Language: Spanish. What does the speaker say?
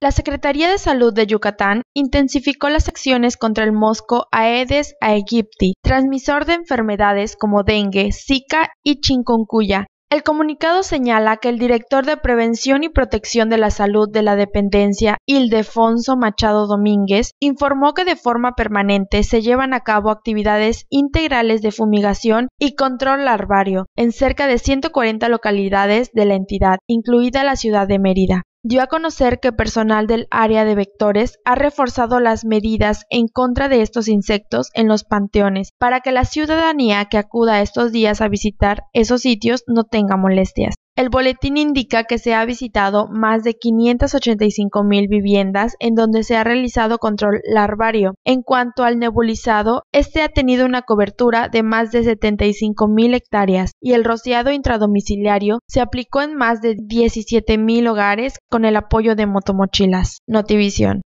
La Secretaría de Salud de Yucatán intensificó las acciones contra el mosco Aedes aegypti, transmisor de enfermedades como dengue, zika y chikungunya. El comunicado señala que el director de Prevención y Protección de la Salud de la dependencia, Ildefonso Machado Domínguez, informó que de forma permanente se llevan a cabo actividades integrales de fumigación y control larvario en cerca de 140 localidades de la entidad, incluida la ciudad de Mérida dio a conocer que personal del área de vectores ha reforzado las medidas en contra de estos insectos en los panteones para que la ciudadanía que acuda estos días a visitar esos sitios no tenga molestias. El boletín indica que se ha visitado más de 585 mil viviendas en donde se ha realizado control larvario. En cuanto al nebulizado, este ha tenido una cobertura de más de 75 mil hectáreas y el rociado intradomiciliario se aplicó en más de 17 mil hogares con el apoyo de motomochilas. Notivisión.